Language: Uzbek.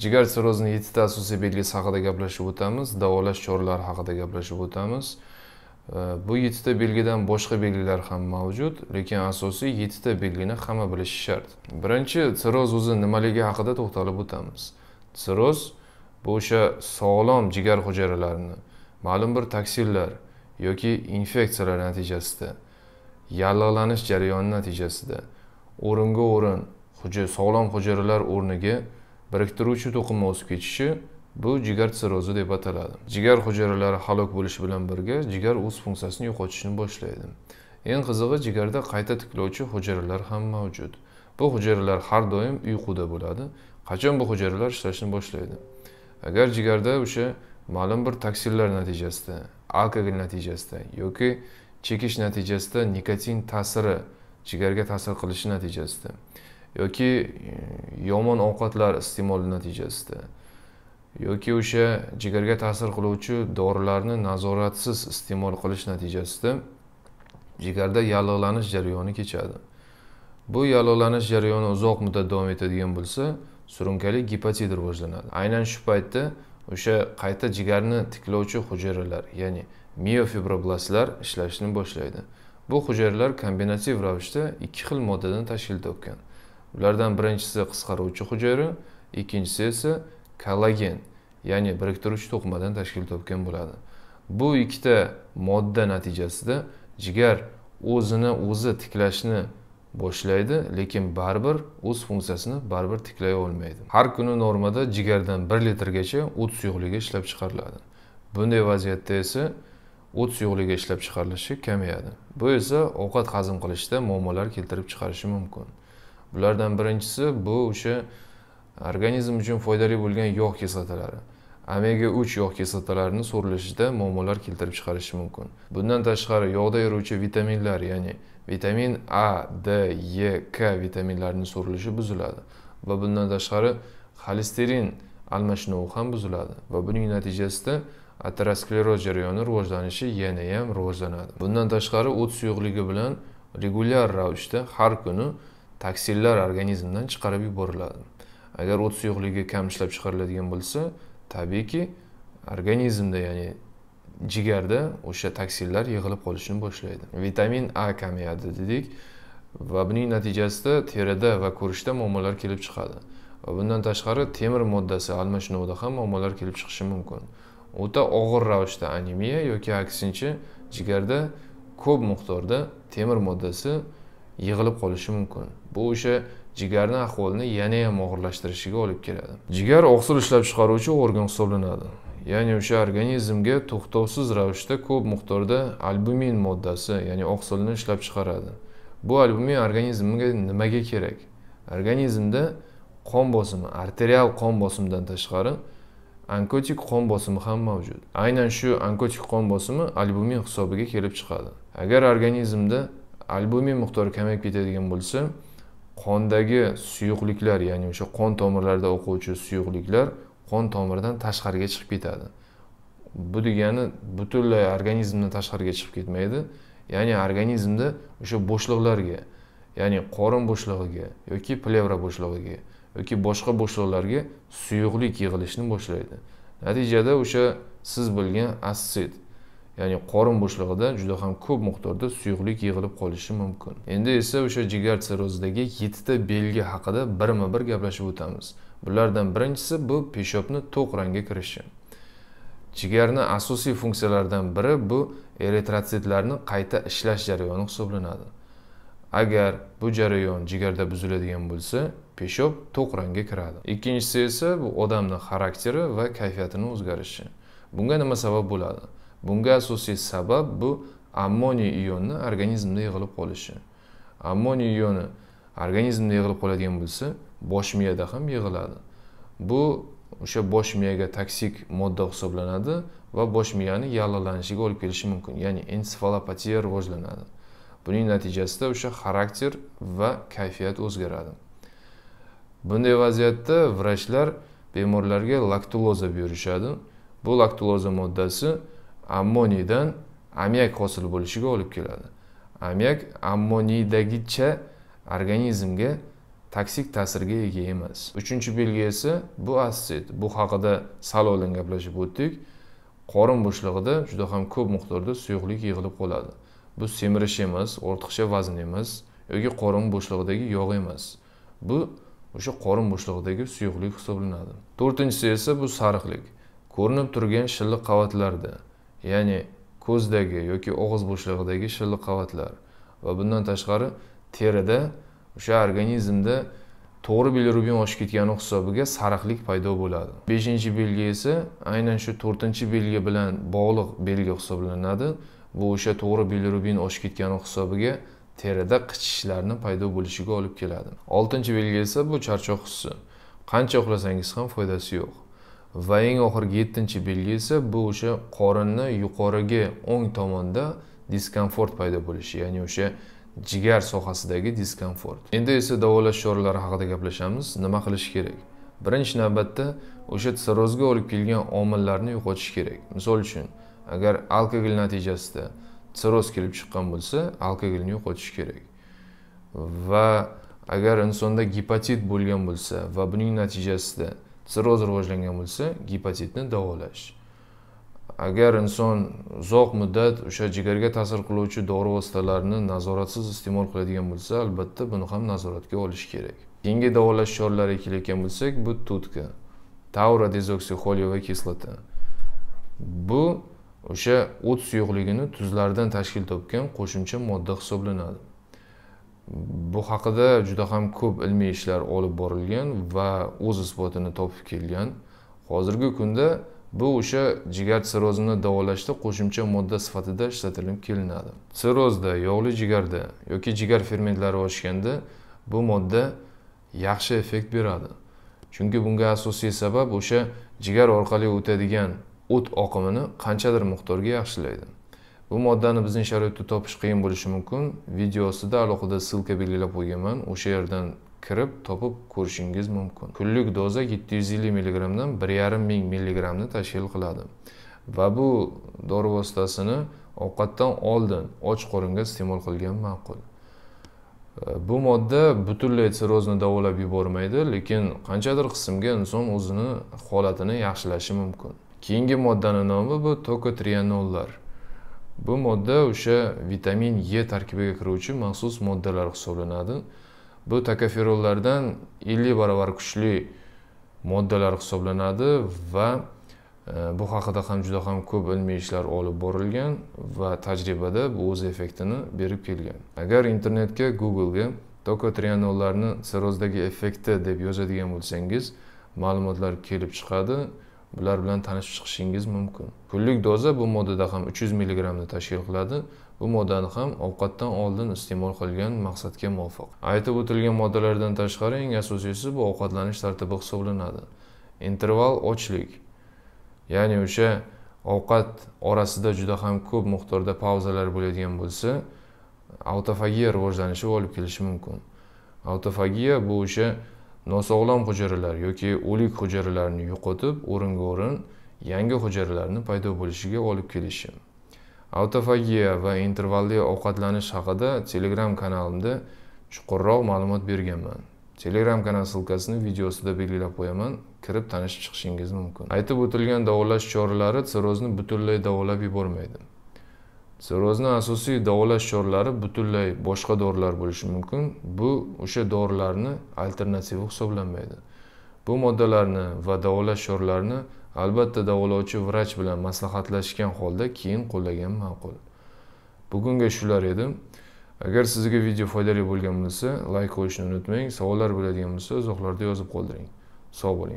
jigar sirrozining yettita asosiy belgisi haqida gaplashib o'tamiz davolash choralari haqida gaplashib o'tamiz bu yettita belgidan boshqa belgilar ham mavjud lekin asosiy yettita belgini hamma bilishi shart birinchi sirroz o'zi nimaligi haqida to'xtalib o'tamiz sirroz bu o'sha sog'lom jigar hujayralarini ma'lum bir taksillar yoki infeksiyalar natijasida yallig'lanish jarayoni natijasida o'ringa o'rin sog'lom hujayralar o'rniga biriktiruvchi to'qima o'sib ketishi bu jigar sirrozi deb ataladi jigar hujayralari halok bo'lishi bilan birga jigar o'z funksiyasini yo'qotishni boshlaydi eng qizig'i jigarda qayta tiklovchi hujayralar ham mavjud bu hujayralar har doim uyquda bo'ladi qachon bu hujayralar ishlashni boshlaydi agar jigarda o'sha ma'lum bir toksinlar natijasida alkogol natijasida yoki chekish natijasida nikotin ta'siri jigarga ta'sir qilishi natijasida yoki e, yomon ovqatlar iste'moli natijasida yoki o'sha jigarga ta'sir qiluvchi dorilarni nazoratsiz iste'mol qilish natijasida jigarda yallig'lanish jarayoni kechadi bu yallig'lanish jarayoni uzoq muddat davom etadigan bo'lsa surunkali gepatit rivojlanadi aynan shu paytda o'sha qayta jigarni tiklovchi hujayralar ya'ni miofibroblastlar ishlashni boshlaydi bu hujayralar kombinativ ravishda ikki xil moddadan tashkil topgan ulardan birinchisi qisqaruvchi hujayra ikkinchisi esa kollagen ya'ni biriktiruvchi to'qimadan tashkil topgan bo'ladi bu ikkita modda natijasida jigar o'zini o'zi tiklashni boshlaydi lekin baribir o'z funksiyasini baribir tiklay olmaydi har kuni normada jigardan bir litrgacha o't suyuqligi ishlab chiqariladi bunday vaziyatda esa o't suyuqligi ishlab chiqarilishi kamayadi bu esa ovqat hazm qilishda muammolar keltirib chiqarishi mumkin bulardan birinchisi bu o'sha organizm uchun foydali bo'lgan yog' kislotalari omega uch yog' kislotalarini so'rilishida muammolar keltirib chiqarishi mumkin bundan tashqari yog'da yuruvchi vitaminlar ya'ni vitamin a d e k vitaminlarini so'rilishi buziladi va bundan tashqari xolesterin almashinuvi ham buziladi va buning natijasida ateroskleroz jarayoni rivojlanishi yanayam rivojlanadi bundan tashqari o't suyuqligi bilan regulyar ravishda har kuni toksinlar organizmdan chiqarib yuboriladi agar o't suyuqligi kam ishlab chiqariladigan bo'lsa tabiiyki organizmda ya'ni jigarda o'sha toksinlar yig'ilib qolishni boshlaydi vitamin a kamayadi dedik va buning natijasida terida va ko'rishda muammolar kelib chiqadi va bundan tashqari temir moddasi almashinuvida ham muammolar kelib chiqishi mumkin o'ta og'ir ravishda anemiya yoki aksincha jigarda ko'p miqdorda temir moddasi yig'ilib qolishi mumkin bu o'sha jigarni ahvolini yana ham og'irlashtirishiga olib keladi jigar oqsil ishlab chiqaruvchi organ hisoblanadi ya'ni o'sha organizmga to'xtovsiz ravishda ko'p miqdorda albumin moddasi ya'ni oqsilni ishlab chiqaradi bu albumin organizmga nimaga kerak organizmda qon bosimi arterial qon bosimidan tashqari onkotik qon bosimi ham mavjud aynan shu onkotik qon bosimi albumin hisobiga kelib chiqadi agar organizmda albumin miqdori kamayib ketadigan bo'lsa qondagi suyuqliklar ya'ni o'sha qon tomirlarida o'quvchi suyuqliklar qon tomiridan tashqariga chiqib ketadi bu degani butunlay organizmdan tashqariga chiqib ketmaydi ya'ni organizmda o'sha bo'shliqlarga ya'ni qorin bo'shlig'iga yoki plevra bo'shlig'iga yoki boshqa bo'shliqlarga suyuqlik yig'ilishni boshlaydi natijada o'sha siz bilgan assid ya'ni qorin bo'shlig'ida juda ham ko'p miqdorda suyuqlik yig'ilib qolishi mumkin endi esa o'sha jigar sirrozidagi yettita belgi haqida birma bir gaplashib o'tamiz bulardan birinchisi bu peshobni to'q rangga kirishi jigarni asosiy funksiyalaridan biri bu eritrotsitlarni qayta ishlash jarayoni hisoblanadi agar bu jarayon jigarda buziladigan bo'lsa peshob to'q rangga kiradi ikkinchisi esa bu odamni xarakteri va kayfiyatini o'zgarishi bunga nima sabab bo'ladi bunga asosiy sabab bu ammoniy ionni organizmda yig'ilib qolishi ammoniy ioni organizmda yig'ilib qoladigan bo'lsa bosh miyada ham yig'iladi bu o'sha bosh miyaga toksik modda hisoblanadi va bosh miyani yallig'lanishiga olib kelishi mumkin ya'ni ensefalopatiya rivojlanadi buning natijasida o'sha xarakter va kayfiyat o'zgaradi bunday vaziyatda vrachlar bemorlarga laktuloza buyurishadi bu laktuloza moddasi ammoniydan ammiak hosil bo'lishiga olib keladi ammiak ammoniydagicha organizmga toksik ta'sirga ega emas uchinchi belgi esa bu assid bu haqida sal oldin gaplashib o'tdik qorin bo'shlig'ida juda ham ko'p miqdorda suyuqlik yig'ilib qoladi bu semirish emas ortiqcha vazn emas yoki qorin bo'shlig'idagi yog' emas bu o'sha qorin bo'shlig'idagi suyuqlik hisoblanadi to'rtinchisi esa bu sariqlik ko'rinib turgan shilliq qavatlarda ya'ni ko'zdagi yoki og'iz bo'shlig'idagi shilliq qavatlar va bundan tashqari terida o'sha organizmda to'g'ri bilirubin oshib ketgani hisobiga sariqlik paydo bo'ladi beshinchi belgi esa aynan shu to'rtinchi belgi bilan bog'liq belgi hisoblanadi bu o'sha to'g'ri bilirubin oshib ketgani hisobiga terida qichishishlarni paydo bo'lishiga olib keladi oltinchi belgi esa bu charchoq hissi qancha uxlasangiz ham foydasi yo'q va eng oxirgi yettinchi belgi esa bu o'sha qorinni yuqoriga o'ng tomonda diskomfort paydo bo'lishi ya'ni o'sha jigar sohasidagi diskomfort endi esa davolash choralari haqida gaplashamiz nima qilish kerak birinchi navbatda o'sha sirrozga olib kelgan omillarni yo'qotish kerak misol uchun agar alkogol natijasida sirroz kelib chiqqan bo'lsa alkogolni yo'qotish kerak va agar insonda gepatit bo'lgan bo'lsa va buning natijasida sirroz rivojlangan bo'lsa gepatitni davolash agar inson uzoq muddat o'sha jigarga ta'sir qiluvchi dori vositalarini nazoratsiz iste'mol qiladigan bo'lsa albatta buni ham nazoratga olish kerak keyingi davolash choralariga kelayotgan bo'lsak bu tutka tavra dezoksixoliyova kislota bu o'sha o't suyuqligini tuzlardan tashkil topgan qo'shimcha modda hisoblanadi bu haqida juda ham ko'p ilmiy ishlar olib borilgan va o'z isbotini topib kelgan hozirgi kunda bu o'sha jigar sirrozini davolashda qo'shimcha modda sifatida ishlatilib kelinadi sirrozda yog'li jigarda yoki jigar fermentlari oshganda bu modda yaxshi effekt beradi chunki bunga asosiy sabab o'sha jigar orqali o'tadigan o't oqimini qanchadir miqdorga yaxshilaydi bu moddani bizning sharoitda topish qiyin bo'lishi mumkin videosida alohida ссылка belgilab qo'yganman o'sha yerdan kirib topib ko'rishingiz mumkin kunlik doza 750 mg dan yarim ming milligramni tashkil qiladi va bu dori vositasini ovqatdan oldin och qoringa iste'mol qilgan ma'qul bu modda butunlay sirrozni davolab yubormaydi lekin qanchadir qismga inson o'zini holatini yaxshilashi mumkin keyingi moddani nomi bu tokotrianollar bu modda o'sha vitamin e tarkibiga kiruvchi maxsus moddalar hisoblanadi bu takaferollardan ellik barobar kuchli moddalar hisoblanadi va e, bu haqida ham juda ham ko'p ilmiy ishlar olib borilgan va tajribada bu o'z effektini berib kelgan agar internetga googlega tokotrianollarni sirrozdagi effekti deb yozadigan bo'lsangiz ma'lumotlar kelib chiqadi bular bilan tanishib chiqishingiz mumkin kunlik doza bu moddada ham uch yuz milligramni tashkil qiladi bu moddani ham ovqatdan oldin iste'mol qilgan maqsadga muvofiq aytib o'tilgan moddalardan tashqari eng asosiysi bu ovqatlanish tartibi hisoblanadi interval ochlik ya'ni o'sha ovqat orasida juda ham ko'p miqdorda pauzalar bo'ladigan bo'lsa avtofagiya rivojlanishi olib kelishi mumkin avtofagiya bu o'sha nosog'lom hujayralar yoki o'lik hujayralarni yo'qotib o'ringa o'rin yangi hujayralarni paydo bo'lishiga olib kelishi autofagiya va intervalli ovqatlanish haqida telegram kanalimda chuqurroq ma'lumot berganman telegram kanal ssilkasini videosida belgilab qo'yaman kirib tanishib chiqishingiz mumkin aytib o'tilgan davolash choralari sirrozni butunlay davolab yubormaydi sirrozni asosiy davolash choralari butunlay boshqa dorilar bo'lishi mumkin bu o'sha dorilarni alternativi hisoblanmaydi bu moddalarni va davolash choralarini albatta davolovchi vrach bilan maslahatlashgan holda keyin qo'llagan ma'qul bugunga shular edi agar sizga video foydali bo'lgan bo'lsa layk qo'yishni unutmang savollar bo'ladigan bo'lsa izohlarda yozib qoldiring sog' bo'ling